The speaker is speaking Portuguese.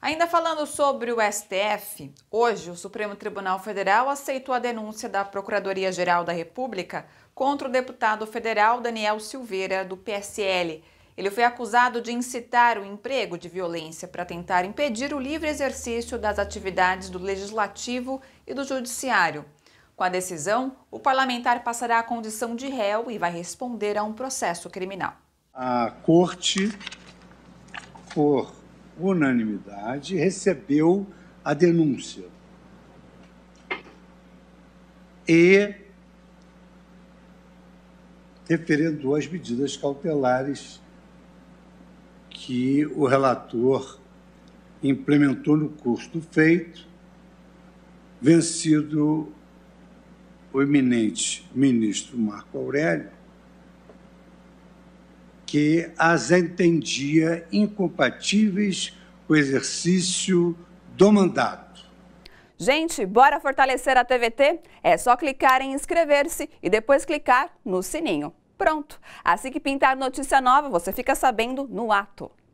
Ainda falando sobre o STF, hoje o Supremo Tribunal Federal aceitou a denúncia da Procuradoria-Geral da República contra o deputado federal Daniel Silveira, do PSL. Ele foi acusado de incitar o emprego de violência para tentar impedir o livre exercício das atividades do Legislativo e do Judiciário. Com a decisão, o parlamentar passará à condição de réu e vai responder a um processo criminal. A Corte, por unanimidade, recebeu a denúncia. E referendou as medidas cautelares que o relator implementou no curso do feito, vencido o eminente ministro Marco Aurélio, que as entendia incompatíveis com o exercício do mandato. Gente, bora fortalecer a TVT? É só clicar em inscrever-se e depois clicar no sininho. Pronto! Assim que pintar notícia nova, você fica sabendo no ato.